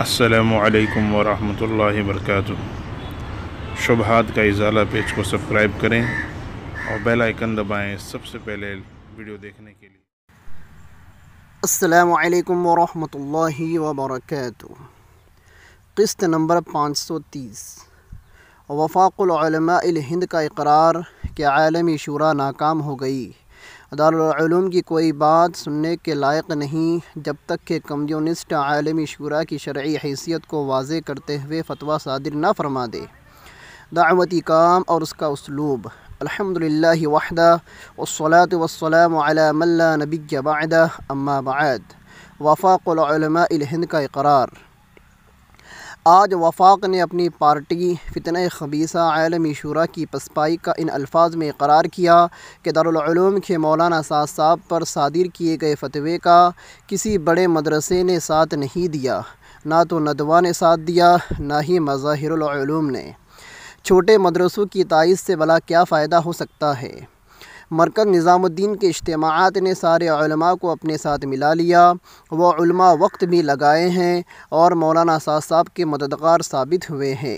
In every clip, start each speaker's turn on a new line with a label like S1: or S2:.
S1: असलकम वरहल वर्क शुभहात का इजाला पेज को सब्सक्राइब करें और बेल आइकन दबाएं सबसे पहले वीडियो देखने के लिए असलकम वरहल वबरक किस्त नंबर 530 वफाक़लमा हिंद का इकरार कि आलमी शुरा नाकाम हो गई दारूम की कोई बात सुनने के लायक नहीं जब तक कि कम्युनिस्ट आलमी शुरा की शर्य हैसियत को वाज करते हुए फतवा सादिर ना फरमा दे दावती काम और उसका उसलूब अलहमदिल्ला वाहदा वसलात वसलाम नबी बाद अम्मा बाद वफ़ाक़लमा हिंद का इकरार आज वफाक ने अपनी पार्टी फ़ितन खबीसा आलमी शुरा की पसपाई का इन अल्फाज में करार किया कि दारूम के मौलाना साज साहब पर सादिर किए गए फतवे का किसी बड़े मदरसे ने साथ नहीं दिया ना तो नदवा ने साथ दिया ना ही मज़ाहिरूम ने छोटे मदरसों की ताइस से भला क्या फ़ायदा हो सकता है मरकज़ निज़ामुद्दीन के इज्तमात ने सारे को अपने साथ मिला लिया वह वक्त भी लगाए हैं और मौलाना साहब साहब के मददगार साबित हुए हैं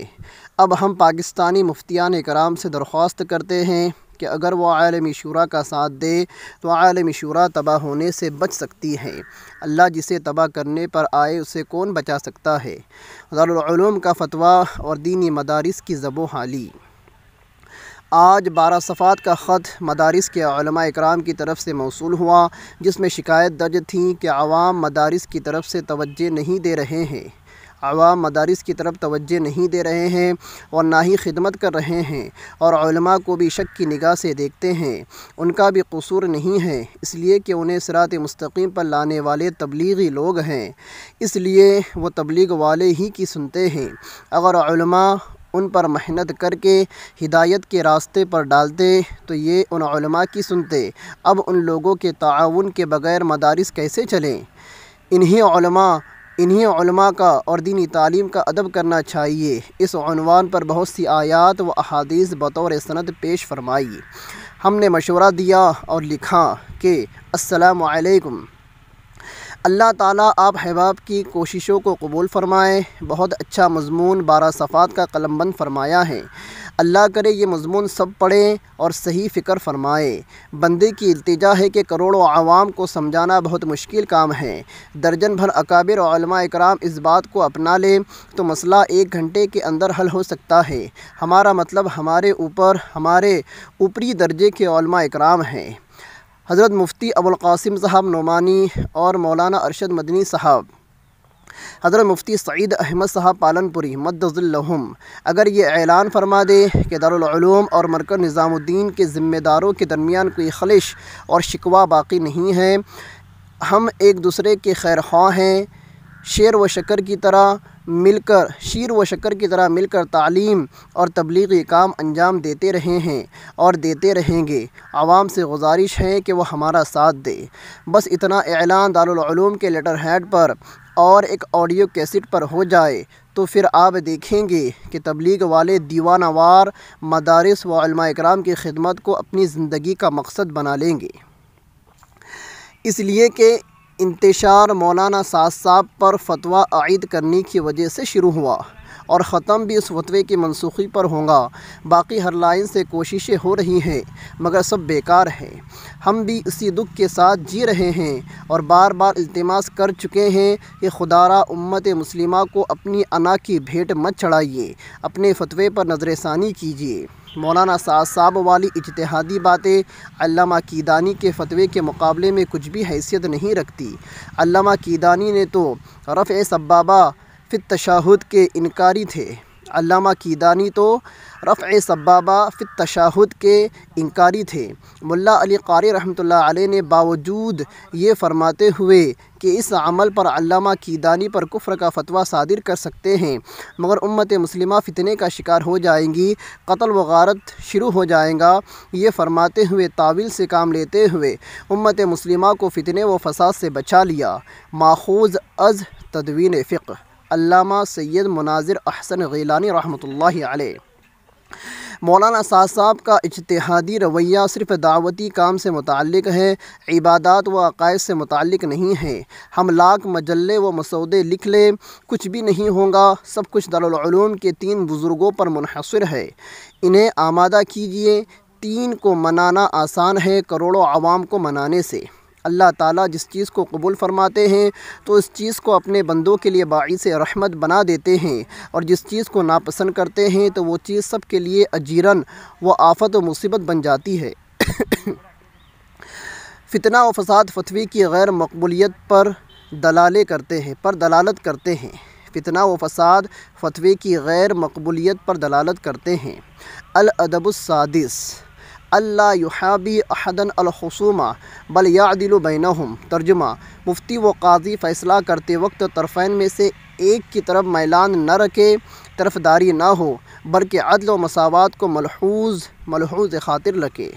S1: अब हम पाकिस्तानी मुफ्तियान कराम से दरख्वास्त करते हैं कि अगर वह आलमी शुरा का साथ दे तो आलमी शुरा तबाह होने से बच सकती है अल्लाह जिसे तबाह करने पर आए उसे कौन बचा सकता है दारूम का फतवा और दीनी मदारस की जबो हाली आज बारह सफ़ात का ख़त मदारस के कराम की तरफ से मौसू हुआ जिसमें शिकायत दर्ज थी कि आवाम मदारस की तरफ से तवज्जो नहीं दे रहे हैं आवाम मदारस की तरफ तवज्जो नहीं दे रहे हैं और ना ही खिदमत कर रहे हैं और को भी शक की निगाह से देखते हैं उनका भी कसूर नहीं है इसलिए कि उन्हें सरात मस्तकीम पर लाने वाले तबलीगी लोग हैं इसलिए वो तबलीग वाले ही की सुनते हैं अगर उन पर मेहनत करके हिदायत के रास्ते पर डालते तो ये उन की सुनते अब उन लोगों के ताउन के बग़ैर मदारस कैसे चलें इन्हीं इन्हीं का और दीनी तालीम का अदब करना चाहिए इस इसवान पर बहुत सी आयात व अहादीस बतौर सनत पेश फरमाई हमने मशवरा दिया और लिखा कि असलकम अल्लाह ताला आप हबाब की कोशिशों को कबूल फरमाएँ बहुत अच्छा मजमून बारह सफ़ात का कलमबंद फ़रमाया है अल्लाह करे ये मजमून सब पढ़ें और सही फ़िक्र फ़रमाए बंदे की अल्तजा है कि करोड़ों आवाम को समझाना बहुत मुश्किल काम है दर्जन भर अकाबिर और इकराम इस बात को अपना लें तो मसला एक घंटे के अंदर हल हो सकता है हमारा मतलब हमारे ऊपर हमारे ऊपरी दर्जे के इकराम हैं हज़रत मुफ्ती कासिम साहब नुमानी और मौलाना अरशद मदनी साहब हज़रत मुफ्ती सईद अहमद साहब पालनपुरी मदम अगर ये ऐलान फरमा दे कि दारूम और मरकज़ निज़ामुद्दीन के ज़िम्मेदारों के दरमियान कोई खलिश और शिकवा बाकी नहीं है हम एक दूसरे के खैर हैं शेर व शकर की तरह मिलकर शीर व शक्कर की तरह मिलकर तालीम और तबलीगी काम अंजाम देते रहे हैं और देते रहेंगे आवाम से गुजारिश है कि वह हमारा साथ दे बस इतना ऐलान दारूम के लेटर हेड पर और एक ऑडियो कैसेट पर हो जाए तो फिर आप देखेंगे कि तबलीग वाले दीवानावार मदारस व कराम की खिदमत को अपनी ज़िंदगी का मकसद बना लेंगे इसलिए कि इंतशार मौलाना साज साहब पर फतवा आयद करने की वजह से शुरू हुआ और ख़त्म भी उस फतवे की मनसूखी पर होगा बाकी हर लाइन से कोशिशें हो रही हैं मगर सब बेकार हैं हम भी इसी दुख के साथ जी रहे हैं और बार बार इल्तमास कर चुके हैं कि खुदारा उम्मत मुस्लिमा को अपनी अना की भेंट मत चढ़ाइए अपने फतवे पर नज़रसानी कीजिए मौलाना साज साहब वाली इजतहादी बातें अल्लामा कीदानी के फतवे के मुकाबले में कुछ भी हैसियत नहीं रखती अल्लामा कीदानी ने तो रफ़ सब्बाबा फ़िर तशाहुद के इनकारी थे अल्लामा कीदानी तो रफ़ सबाबा फ़िर तशाहुद के इनकारी थे मुल्ला अली कारी रहमतुल्लाह अलैह ने बावजूद ये फरमाते हुए कि इस अमल पर अल्लामा कीदानी पर कुफ्र का फतवा सादिर कर सकते हैं मगर उम्मत मुस्लिम फ़ितने का शिकार हो जाएंगी कत्ल व गारत शुरू हो जाएगा ये फरमाते हुए ताविल से काम लेते हुए उम्मत मुस्लिम को फ़ितने व फसाद से बचा लिया माखूज अज़ तदवीन फ़िक्र अल्लामा सैयद मुनाजिर अहसन गीलानी रहमतुल्लाहि अलैह मौलाना साद साहब का इजतहादी रवैया सिर्फ दावती काम से मुतल है इबादत व अकायद से मुतल नहीं है हम लाख मजल्ले व मसौदे लिख लें कुछ भी नहीं होगा सब कुछ दारूम के तीन बुज़ुर्गों पर मुनहसर है इन्हें आमादा कीजिए तीन को मनाना आसान है करोड़ों आवाम को मनाने से अल्लाह ताला जिस चीज़ को कबूल फरमाते हैं तो उस चीज़ को अपने बंदों के लिए बाईस रहमत बना देते हैं और जिस चीज़ को नापसंद करते हैं तो वो चीज़ सब के लिए अजीरन व आफत व मुसीबत बन जाती है फितना व फसाद फतवी की गैर मकबूलीत पर दलाले करते हैं पर दलालत करते हैं फितना व फसाद फतवे की गैर मकबूलीत पर दलालत करते हैं अलअदबुलसादिस अल्ला युहाबी अहदन अलखसूमा बल यादिल बैनहम तर्जुमा मुफ्ती व काजी फ़ैसला करते वक्त तरफ़ैन में से एक की तरफ मैलान न रखे तरफदारी ना हो बल्कि अदल व मसावत को मलहूज मलहूज खातिर रखे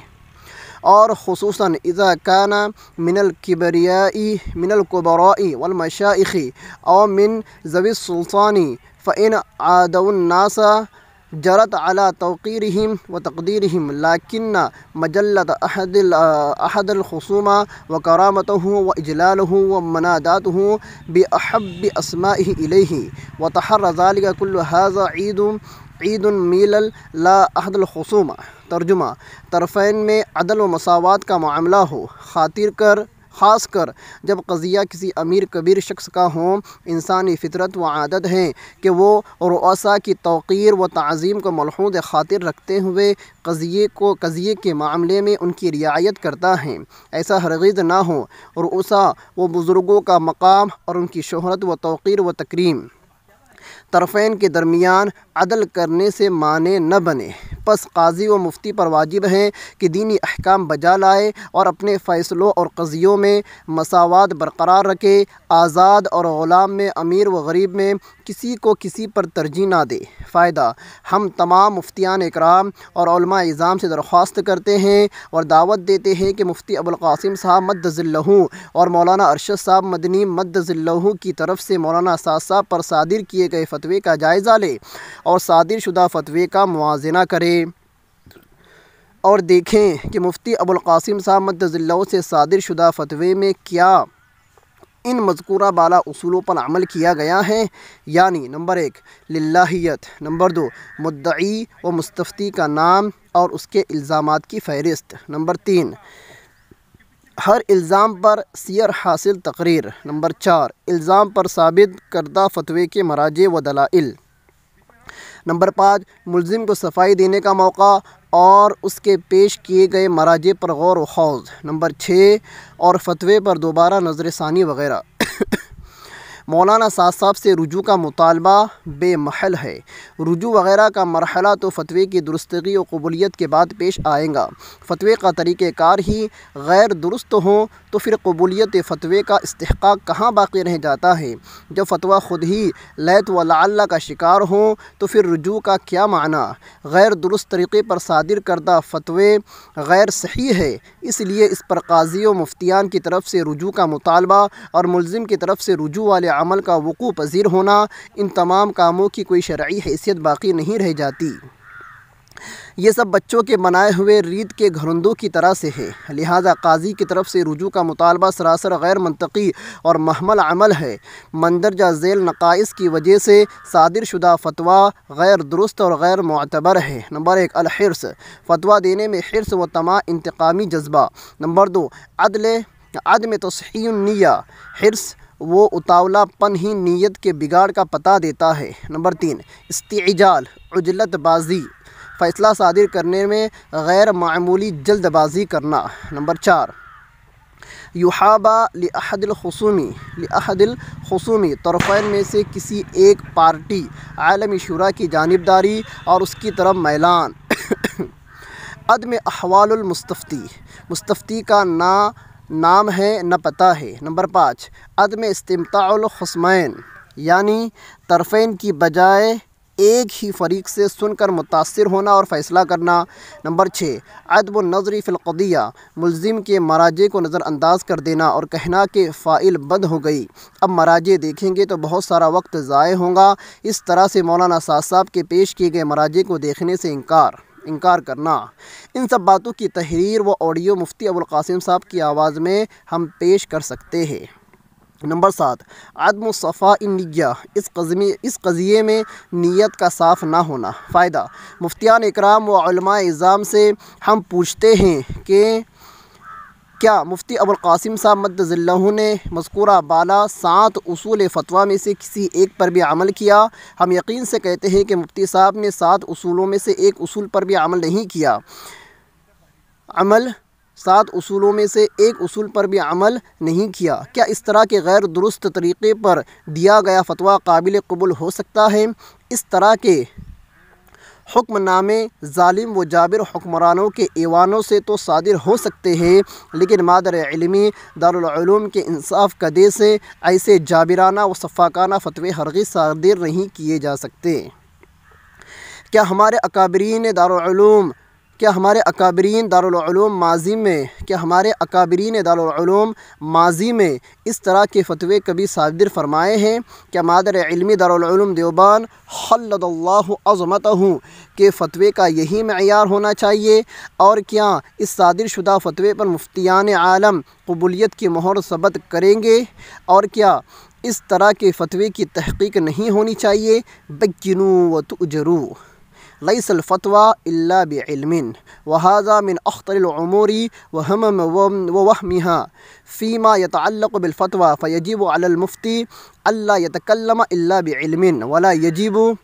S1: और खसूस इज़ा काना मिनल किबरियाई मिनल कुबराई वलमशाइखी और मिन जवी सुल्तानी फ़ैन आदनासा जरत अला तोक़ीरम व तकदीरम लाकिन मजलत अहदलखसूमा व करामत हूँ व इजलाल हूँ व मनादात हूँ बे अहब असमा व तहर रजालिया कुल्हाजा ईद ईद मील ला तर्जुमा तरफ़ैन में अदल व मसावत का मामला हो खातिर कर खासकर जब कज़िया किसी अमीर कबीर शख्स का हो इंसानी फितरत व आदत है कि वो रसा की तोक़ीर व तज़ीम को मलहूद ख़ातिर रखते हुए कज़िए को कज़िए के मामले में उनकी रियायत करता है ऐसा हरगिज़ ना हो रसा व बुज़ुर्गों का मकाम और उनकी शहरत व तोक़ीर व तकरीम तरफ़ेन के दरमियान अदल करने से माने न बने वापस काजी व मुफ्ती पर वाजिब हैं कि दीनी अहकाम बजा लाए और अपने फ़ैसलों और कज़ियों में मसावत बरकरार रखे आज़ाद और ग़ुलाम में अमीर व गरीब में किसी को किसी पर तरजीह ना दे फ़ायदा हम तमाम मुफ्तियान इकराम और इज़ाम से दरख्वास्त करते हैं और दावत देते हैं कि मुफ्ती अबुलकासिम साहब ज़िल्लहू और मौलाना अरशद साहब मदनी ज़िल्लहू की तरफ से मौलाना साद साहब पर सादिर किए गए फतवे का जायज़ा लें और सादिर शुदा फतवे का मुआजना करें और देखें कि मुफ्ती कासिम साहब मदजिल्लों से सादिर शुदा फतवे में क्या इन मजकूरा बाला असूलों पर अमल किया गया है यानी नंबर एक लाहीत नंबर दो मुद्दई व मुस्तफ़ी का नाम और उसके इल्ज़ाम की फ़हरिस्त नंबर तीन हर इल्ज़ाम पर सियर हासिल तकरीर नंबर चार इल्ज़ाम पर साबित करदा फतवे के मराज व दलाइल नंबर पाँच मुलजिम को सफाई देने का मौका और उसके पेश किए गए मराजे पर गौर वौज नंबर छः और फतवे पर दोबारा नज़र षानी वगैरह मौलाना साहब साहब से रुजू का मुतालबा बेमहल है रुजू वगैरह का मरहला तो फतवे की दुरुस्तगी और कबूलीत के बाद पेश आएगा फतवे का तरीक़ार ही गैर दुरुस्त हो तो फिर कबूलीत फ़तवे का इसका कहाँ बाकी रह जाता है जब फतवा ख़ुद ही लैत व लाला का शिकार हो तो फिर रुजू का क्या माना गैर दुरुस्त तरीक़े पर सादिर करदा फतवे गैर सही है इसलिए इस पर काजी व मुफ्तियान की तरफ से रुजू का मुतालबा और मुलम की तरफ से रुजू वाले अमल का वक़ू पजीर होना इन तमाम कामों की कोई शरा हैसियत बाकी नहीं रह जाती ये सब बच्चों के बनाए हुए रीत के घरंदों की तरह से है लिहाजा काजी की तरफ से रुजू का मुतालबा सरासर गैर मनतकी और महमल अमल है मंदरजा झेल नकाइस की वजह से सादिर शुदा फतवा गैर दुरुस्त और गैर मतबर है नंबर एक अलहरस फतवा देने में हिरस व तमाम इंतकामी जज्बा नंबर दो अदल अदम तस्निया हिरस वो उतावलापन ही नीयत के बिगाड़ का पता देता है नंबर तीन इस्तेजाल उजलतबाजी फ़ैसला सादिर करने में गैर मामूली जल्दबाजी करना नंबर चार युहाबा लहदलखसूमी लहदलखसूमी तरफ़ैन में से किसी एक पार्टी आलमी शुरा की जानबदारी और उसकी तरफ मैलान अदम अहवालमस्तफ़ी मुस्तफ़ी का ना नाम है न पता है नंबर पाँच अदम इस्तमतालखसमैन यानी तरफ़ेन की बजाय एक ही फरीक से सुनकर मुतासर होना और फ़ैसला करना नंबर छः अदब नजरी फ़िलकदिया मुलिम के मराजे को नज़रअंदाज कर देना और कहना कि फ़ाइल बंद हो गई अब मराजे देखेंगे तो बहुत सारा वक्त ज़ाय होगा इस तरह से मौलाना साहब के पेश किए गए मराजे को देखने से इनकार इनकार करना इन सब बातों की तहरीर व ऑडियो मुफ्ती कासिम साहब की आवाज़ में हम पेश कर सकते हैं नंबर सात आदम सफ़ा इस कज़मी इस कज़िए में नीयत का साफ़ ना होना फ़ायदा मुफ्तियान इकराम व इज़ाम से हम पूछते हैं कि क्या मुफ्ती अबुल कासिम साहब मद्दल्लू ने मस्कुरा बाला सात उसूल फ़तवा में से किसी एक पर भी अमल किया हम यकीन से कहते हैं कि मुफ्ती साहब ने सात उसूलों में से एक उसूल पर भी अमल नहीं किया अमल सात उसूलों में से एक उसूल पर भी अमल नहीं किया क्या इस तरह के गैर दुरुस्त तरीक़े पर दिया गया फतवा काबिल कबूल हो सकता है इस तरह के हुक्मनामे ालिम व जाबिर हुक्मरानों के ईवानों से तो सादिर हो सकते हैं लेकिन मादर इलमी दारूम के इंसाफ कदे से ऐसे जाबिराना व सफ़ाकाना फतवे हरगी सादिर नहीं किए जा सकते क्या हमारे अकाबरीन दारूम क्या हमारे अकाबरीन दारूम माजी में क्या हमारे अकाबरीन दारूम माजी में इस तरह के फतवे कभी सादिर फरमाए हैं क्या मादर इलमी दारूम देवबान हल्लाज़मत हूँ के फ़तवे का यही मैार होना चाहिए और क्या इस शुदा फ़तवे पर मुफ्तियान आलम कबूलीत की मोहर सबत करेंगे और क्या इस तरह के फतवे की तहकीक नहीं होनी चाहिए बकिनू व उजरू ليس الفتوى إلا بعلم وهذا من أخطر الأمور وهمم ووهمها فيما يتعلق بالفتوى فيجب على المفتي ألا يتكلم إلا بعلم ولا يجب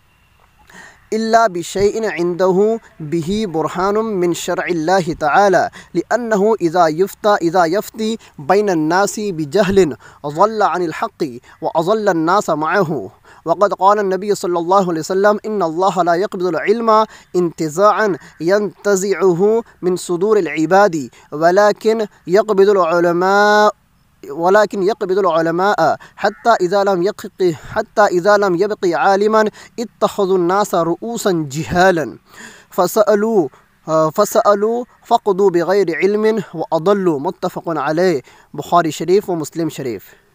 S1: إلا بشيء عنده به برهان من شرع الله تعالى لأنه إذا يفتى إذا يفتي بين الناس بجهل ظل عن الحق وأضل الناس معه وقد قال النبي صلى الله عليه وسلم إن الله لا يقبض العلم انتزاعا ينتزعه من صدور العباد ولكن يقبض العلماء ولكن يقبض العلماء حتى إذا لم يقق حتى إذا لم يبق عالما اتخذوا الناس رؤوسا جهالا فسألوا فسألوا فقدوا بغير علم وأضلوا متفق عليه بخاري شريف ومسلم شريف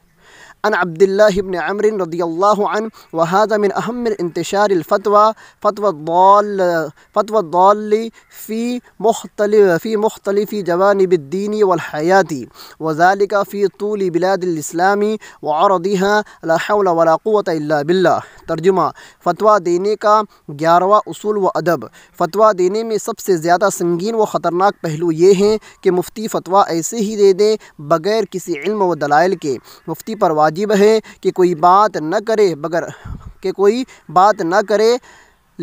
S1: अन अब्दुल्लाबन अमरिन रदील्लान वहादा मिन अहम इंतशार फ़तवा फ़तवाली फ़ी मुख्तल फ़ी मुख्तलफ़ी जवानबद्दीनी वलहयाती वजालिका फ़ी तूली बिलादिलस्लामी वारदीहा लावत बिल्ला तर्जुमा फ़तवा देने का ग्यारहवा असूल व अदब फ़तवा देने में सबसे ज़्यादा संगीन व ख़तरनाक पहलू ये हैं कि मुफ्ती फ़तवा ऐसे ही दे दें बग़ैर किसी इल्म व दलाइल के मुफ्ती पर वाजिब है कि कोई बात न करे बगर कि कोई बात न करे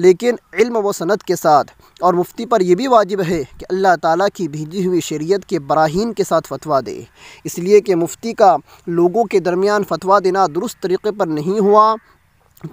S1: लेकिन इल्म व सनत के साथ और मुफ्ती पर यह भी वाजिब है कि अल्लाह ताला की भेजी हुई शरीयत के बराहीन के साथ फतवा दे इसलिए कि मुफ्ती का लोगों के दरमियान फतवा देना दुरुस्त तरीक़े पर नहीं हुआ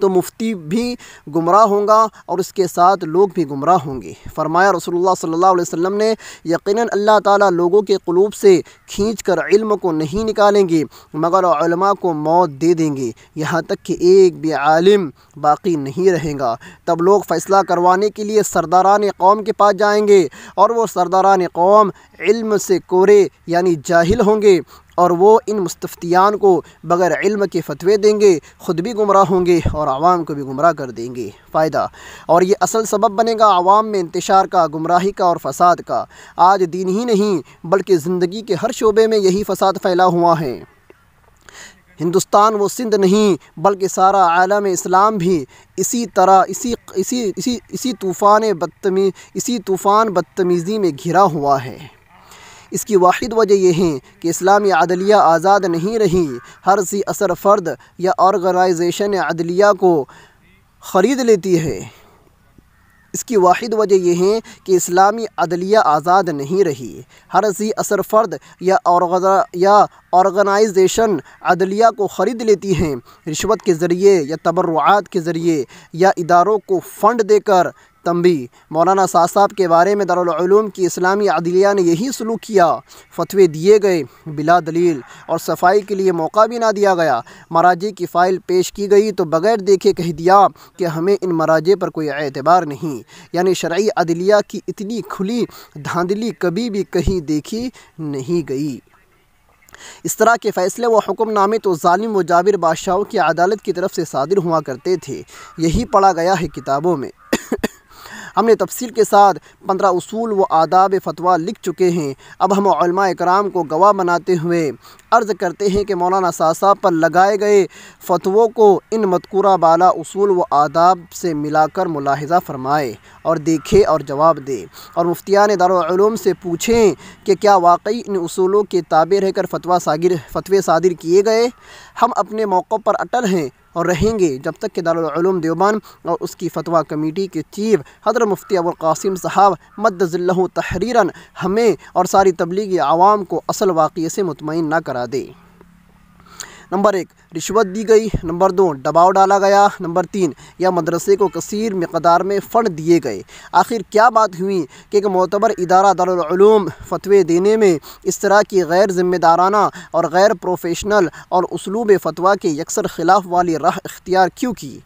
S1: तो मुफ्ती भी गुमराह होगा और इसके साथ लोग भी गुमराह होंगे फरमाया रसोल्ला सल्ला वसम ने यकीन अल्लाह ताली लोगों के कलूब से खींच कर इल्म को नहीं निकालेंगे मगर उलमा को मौत दे देंगे यहाँ तक कि एक भी आलिम बाकी नहीं रहेगा तब लोग फ़ैसला करवाने के लिए सरदारान कौम के पास जाएंगे और वो सरदारान कौम इल्म से कोरे यानी जाहिल होंगे और वो इन मुस्तफ़ियान को बग़ैर इल्म के फतवे देंगे ख़ुद भी गुमराह होंगे और आवाम को भी गुमराह कर देंगे फ़ायदा और ये असल सबब बनेगा आवाम में इंतशार का गुमराही का और फसाद का आज दिन ही नहीं बल्कि ज़िंदगी के हर शोबे में यही फसाद फैला हुआ है हिंदुस्तान वो सिंध नहीं बल्कि सारा आलम इस्लाम भी इसी तरह इसी इसी इसी इसी तूफ़ान बदतमी इसी तूफ़ान बदतमीज़ी में घिरा हुआ है इसकी वाद वजह यह है कि इस्लामी अदलिया आज़ाद नहीं रही हर सी असर फ़र्द या ऑर्गनाइजेशन अदलिया को ख़रीद लेती है इसकी वाद वजह यह है कि इस्लामी अदलिया आज़ाद नहीं रही हर सी असर फ़र्द या या अदलिया को ख़रीद लेती हैं रिश्वत के ज़रिए या तबरुआत के ज़रिए या इदारों को फ़ंड देकर तंबी मौलाना साहब साहब के बारे में दारूम की इस्लामी अदलिया ने यही सलूक किया फतवे दिए गए बिला दलील और सफाई के लिए मौका भी ना दिया गया मराजे की फ़ाइल पेश की गई तो बगैर देखे कह दिया कि हमें इन मराजे पर कोई एतबार नहीं यानी शर्य अदलिया की इतनी खुली धांधली कभी भी कहीं देखी नहीं गई इस तरह के फ़ैसले व हुक्मनामे तो ालिम व जाविर बादशाहों की अदालत की तरफ से सादिर हुआ करते थे यही पढ़ा गया है किताबों में हमने तफसील के साथ पंद्रह असूल व आदाब फतवा लिख चुके हैं अब हम कराम को गवाह बनाते हुए अर्ज़ करते हैं कि मौलाना सासा पर लगाए गए फतवों को इन मतकूरा बाला असूल व आदाब से मिलाकर मुलाहजा फरमाए और देखे और जवाब दे और मुफ्तिया ने दारूम से पूछें कि क्या वाकई इन असूलों के ताबे रहकर फतवा सागिर फतवे सादिर किए गए हम अपने मौक़ों पर अटल हैं और रहेंगे जब तक कि दारूम देवबान और उसकी फतवा कमेटी के चीफ हजर मुफ्ती अबुलकासिम साहब मद्दिल्ला तहरीरन हमें और सारी तबलीगी आवाम को असल वाक़े से मुतमिन ना करा दें नंबर एक रिश्वत दी गई नंबर दो दबाव डाला गया नंबर तीन या मदरसे को कसर मकदार में फ़ंड दिए गए आखिर क्या बात हुई कि एक मोतबर इदारा दारूम फतवे देने में इस तरह की गैर ज़िम्मेदाराना और गैर प्रोफेशनल और उसलूब फतवा के यकसर ख़िलाफ़ वाली राह इख्तियार क्यों की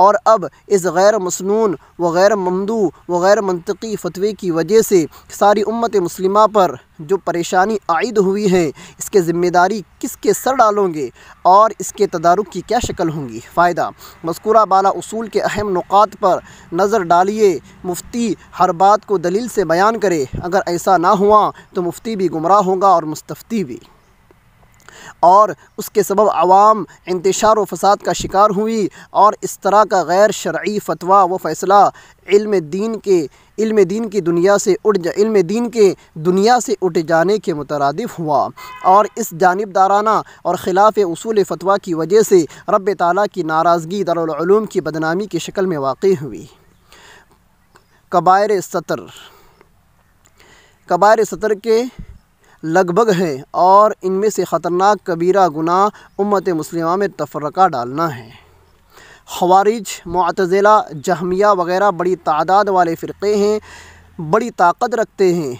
S1: और अब इस गैर मसनून व गैर ममदू व गैर मनतकी फतवे की वजह से सारी उम्मत मुस्लिमा पर जो परेशानी आयद हुई है इसके ज़िम्मेदारी किसके सर डालोंगे और इसके तदारक की क्या शक्ल होंगी फ़ायदा मस्कुरा बाला उसूल के अहम नुकात पर नज़र डालिए मुफ्ती हर बात को दलील से बयान करे अगर ऐसा ना हुआ तो मुफ्ती भी गुमराह होगा और मुस्तफ़ी भी और उसके सबब आवाम इंतशार व फसाद का शिकार हुई और इस तरह का गैर शर्य फतवा व फ़ैसला इल्म दीन के इल्म दीन की दुनिया से उठ जा इल्म दीन के दुनिया से उठ जाने के मुतरदफ हुआ और इस जानबदाराना और ख़िलाफ़ असूल फतवा की वजह से रब ताली की नाराज़गी दारूम की बदनामी की शक्ल में वाक़ हुई कबायर सतर कबायर सतर के लगभग हैं और इनमें से ख़तरनाक कबीरा गुना उम्मत मुस्लिमा में तफरका डालना है खवारिज मतजिला जहमिया वगैरह बड़ी तादाद वाले फ़िरक़े हैं बड़ी ताकत रखते हैं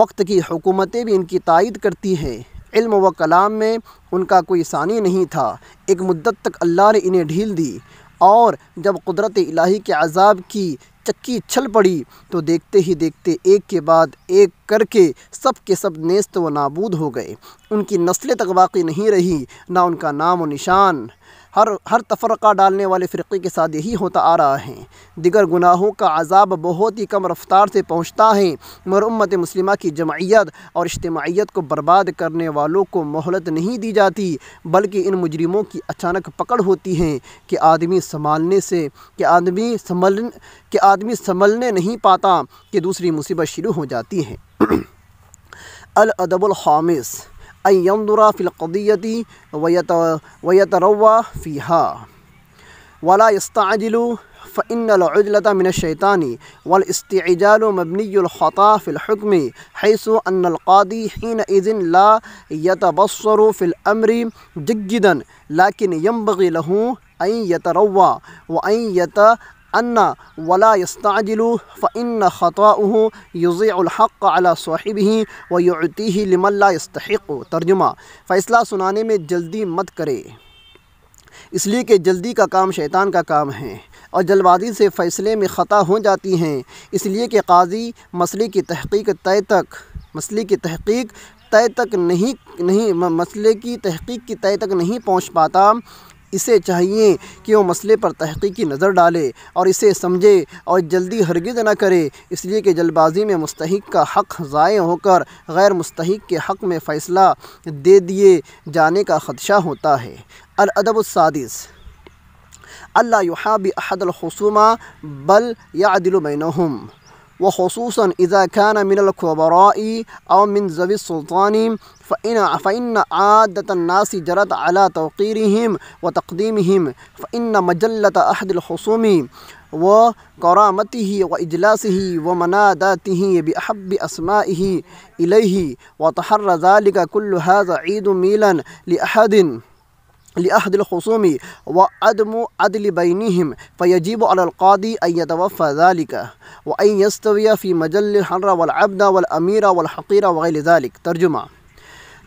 S1: वक्त की हुकूमतें भी इनकी तायद करती हैं इल्म व कलाम में उनका कोई सानी नहीं था एक मुद्दत तक अल्लाह ने इन्हें ढील दी और जब कुदरत इलाही के अजाब की चक्की छल पड़ी तो देखते ही देखते एक के बाद एक करके सब के सब नेस्त व नाबूद हो गए उनकी नस्लें तक बाकी नहीं रही ना उनका नाम व निशान हर हर तफरक़ा डालने वाले फ़िरक़े के साथ यही होता आ रहा है दिगर गुनाहों का अजाब बहुत ही कम रफ्तार से पहुँचता है मगर उम्मत मुस्लिमा की जमाइत और इज्तमाहीत को बर्बाद करने वालों को मोहलत नहीं दी जाती बल्कि इन मुजरमों की अचानक पकड़ होती है कि आदमी संभालने से कि आदमी संभल कि आदमी संभलने नहीं पाता कि दूसरी मुसीबत शुरू हो जाती है अलअदबुल أن ينظر في القضية ويتروى فيها ولا يستعجل فإن العجلة من الشيطان والاستعجال مبني الخطأ في الحكم حيث أن القاضي حينئذ لا يتبصر في الأمر جيدا لكن ينبغي له أن يتروى وأن يت अन्ना वला यस्ताजिलू फ़िन ख़तः युज़हक़ अला साहिब ही व युती ही लिमल्ला यस्तक तर्जुमा फ़ैसला सुनाने में जल्दी मत करे इसलिए कि जल्दी का काम शैतान का काम है और जल्दबाजी से फ़ैसले में ख़ता हो जाती हैं इसलिए कि काजी मसले की तहकीक तय तक मसले की तहकीक तय तक नहीं नहीं मसले की तहकीक की तय तक नहीं पहुंच पाता इसे चाहिए कि वो मसले पर तहकीकी नज़र डाले और इसे समझे और जल्दी हरगिज ना करे इसलिए कि जल्दबाजी में मुस्तक का हक़ ज़ाय होकर गैर मुस्तक के हक़ में फ़ैसला दे दिए जाने का ख़दशा होता है अलअदबादिस अल्लाह युहाबी बल या अदिलबैन وخصوصا إذا كان من الكبراء أو من ذوي السلطان فإن, فإن عادة الناس جرت على توقيرهم وتقديمهم فإن مجلة أحد الخصوم وكرامته وإجلاسه ومناداته بأحب أسمائه إليه وتحرى ذلك كل هذا عيد ميلا لأحد لأحد الخصوم وعدم عدل بينهم فيجب على القاضي أن يتوفى ذلك وأن يستوي في مجل الحر والعبد والأمير والحقير وغير ذلك ترجمة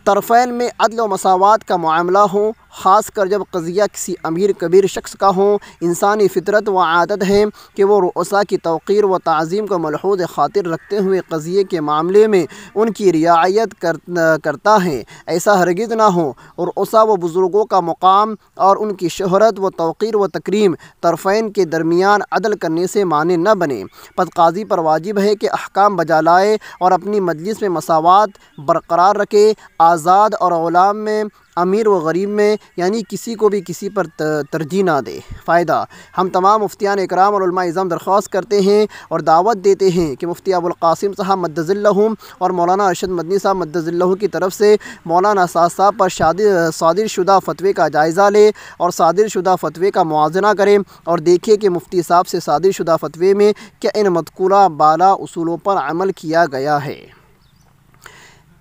S1: طرفين میں عدل و مساوات کا معاملہ ہو ख़ास कर जब कज़िया किसी अमीर कबीर शख्स का हो इंसानी फितरत व आदत है कि वो रोसा की तोक़ीर व तज़ीम को मलहूद ख़ातिर रखते हुए कज़िए के मामले में उनकी रियायत कर, करता है ऐसा हरगिज़ ना हो और उसा व बुज़ुर्गों का मुकाम और उनकी शहरत व तो़ीर व तकरीम तरफ़ैन के दरमियान अदल करने से माने न बने पद पर वाजिब है कि अहकाम बजा लाए और अपनी मजलिस में मसावत बरकरार रखे आज़ाद और ग़ुलाम में अमीर व गरीब में यानी किसी को भी किसी पर तरजीह ना दे फ़ायदा हम तमाम मुफ्तियान इकराम और इज़ाम दरख्वास्त करते हैं और दावत देते हैं कि मुफ्ती अबुलकासिम साहब मद्दज़ल्लम और मौलाना अरशद मदनी साहब मद्दज़ल्लम की तरफ से मौलाना साद साहब पर शादी सादिर शुदा फतवे का जायज़ा ले और सादिर शुदा फतवे का मुआजना करें और देखें कि मुफ्ती साहब से सादिर शुदा फतवे में क्या इन मतकूला बाला असूलों पर अमल किया गया है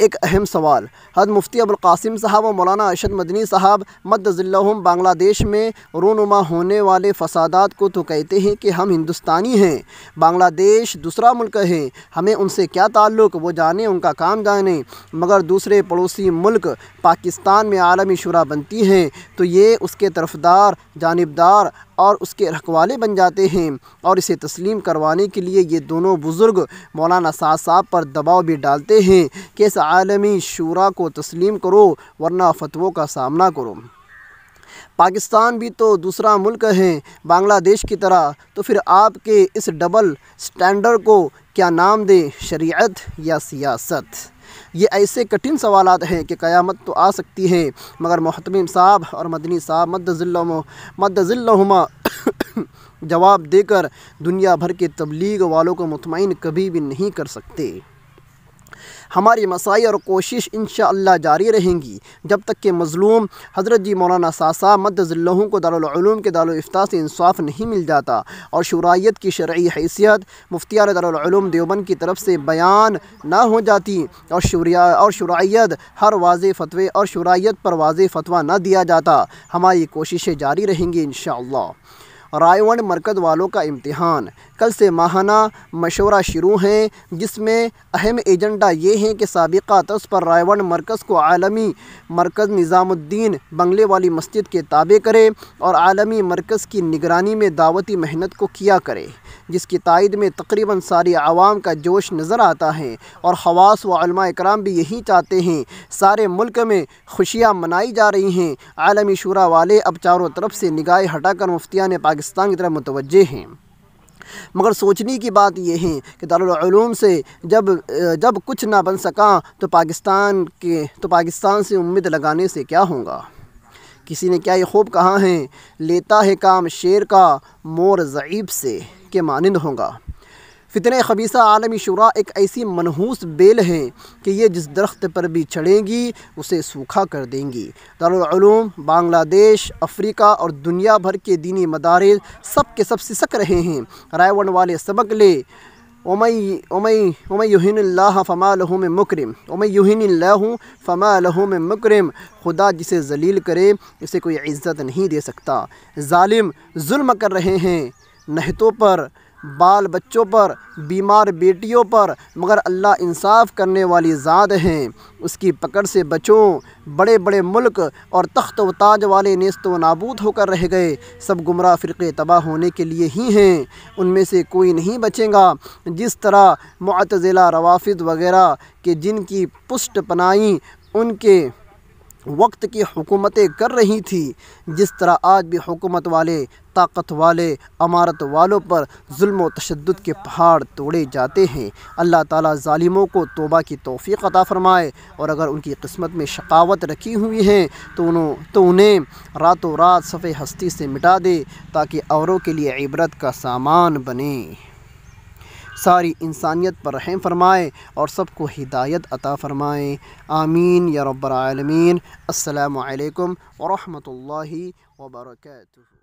S1: एक अहम सवाल हज मुफ्ती अबुलकासिम साहब और मौलाना अरशद मदनी साहब मदजिल्लम बांग्लादेश में रोनुमा होने वाले फसादात को तो कहते हैं कि हम हिंदुस्तानी हैं बांग्लादेश दूसरा मुल्क है हमें उनसे क्या ताल्लुक़ वो जाने उनका काम जाने मगर दूसरे पड़ोसी मुल्क पाकिस्तान में आलमी शुरा बनती हैं तो ये उसके तरफदार जानबदार और उसके रखवाले बन जाते हैं और इसे तस्लीम करवाने के लिए ये दोनों बुज़ुर्ग मौलाना साज साहब पर दबाव भी डालते हैं कि इस आलमी शुरा को तस्लीम करो वरना फतवों का सामना करो पाकिस्तान भी तो दूसरा मुल्क है बांग्लादेश की तरह तो फिर आपके इस डबल स्टैंडर्ड को क्या नाम दें शरीयत या सियासत ये ऐसे कठिन सवाल हैं कि क़यामत तो आ सकती है मगर मोहतम साहब और मदनी साहब मद मद्दिल्लुमा जवाब देकर दुनिया भर के तबलीग वालों को मुतमिन कभी भी नहीं कर सकते हमारी मसाई और कोशिश इन जारी रहेंगी जब तक कि मज़लूम हज़रत जी मौलाना सासा जिल्हों को दारूम के दारफ्ता से इंसाफ नहीं मिल जाता और शुराइत की शर्य हैसियत मुफ्तियार दारूम देवबंद की तरफ से बयान ना हो जाती और शुरिया और शुराइत हर वाज फतवे और शुराइत पर वाज फतवा ना दिया जाता हमारी कोशिशें जारी रहेंगी इन रायवंड मरकज़ वालों का इम्तहान कल से माहाना मशवरा शुरू हैं जिसमें अहम एजेंडा ये है कि सबका तर्ज पर रायवंड मरकज़ को आलमी मरकज़ निज़ामुद्दीन बंगले वाली मस्जिद के ताबे करें और आलमी मरकज़ की निगरानी में दावती मेहनत को किया करे जिसकी तइद में तकरीबन सारी आवाम का जोश नज़र आता है और हवास वमा कराम भी यही चाहते हैं सारे मुल्क में खुशियाँ मनाई जा रही हैं आलमी शुरा वाले अब चारों तरफ से निगाहें हटाकर ने पाकिस्तान की तरफ मुतवजह हैं मगर सोचने की बात यह है कि दारूम से जब जब कुछ ना बन सका तो पाकिस्तान के तो पाकिस्तान से उम्मीद लगाने से क्या होगा किसी ने क्या ये खूब कहा है लेता है काम शेर का मोर ज़ीब से के मानंद होगा फ़ितने खबीसा आलमी शुरा एक ऐसी मनहूस बेल है कि ये जिस दरख्त पर भी चढ़ेंगी उसे सूखा कर देंगी दारूम बांग्लादेश अफ्रीका और दुनिया भर के दीनी मदारे सब के सब सिसक रहे हैं रायवन वाले सबक ले उमई उमई ओमई फ़मा लहू में मुकरम ओमई युहिन फ़मा लहू में मुकरम खुदा जिसे जलील करे उसे कोई इज़्ज़त नहीं दे सकता ालिम जुल्म कर रहे हैं नहतों पर बाल बच्चों पर बीमार बेटियों पर मगर अल्लाह इंसाफ करने वाली ज़ात हैं उसकी पकड़ से बचों बड़े बड़े मुल्क और तख्त व ताज वाले नेस्त व नाबूद होकर रह गए सब गुमराह फ़िरके तबाह होने के लिए ही हैं उनमें से कोई नहीं बचेगा जिस तरह मतज़ला रवाफ़ वगैरह के जिनकी पुष्ट पनाई उनके वक्त की हुकूमतें कर रही थी जिस तरह आज भी हुकूमत वाले ताकत वाले अमारत वालों पर जुल्म तशद के पहाड़ तोड़े जाते हैं अल्लाह ताला ालिमों को तोबा की तोफ़ी अता फ़रमाए और अगर उनकी किस्मत में शकावत रखी हुई हैं तो उन्हों तो उन्हें रातों रात सफ़े हस्ती से मिटा दे ताकि औरों के लिए इबरत का सामान बने सारी इंसानियत पर रहम फरमाएँ और सबको हिदायत अता फ़रमाएँ आमीन या रब्बालमीन अल्लाम वरहमल वर्का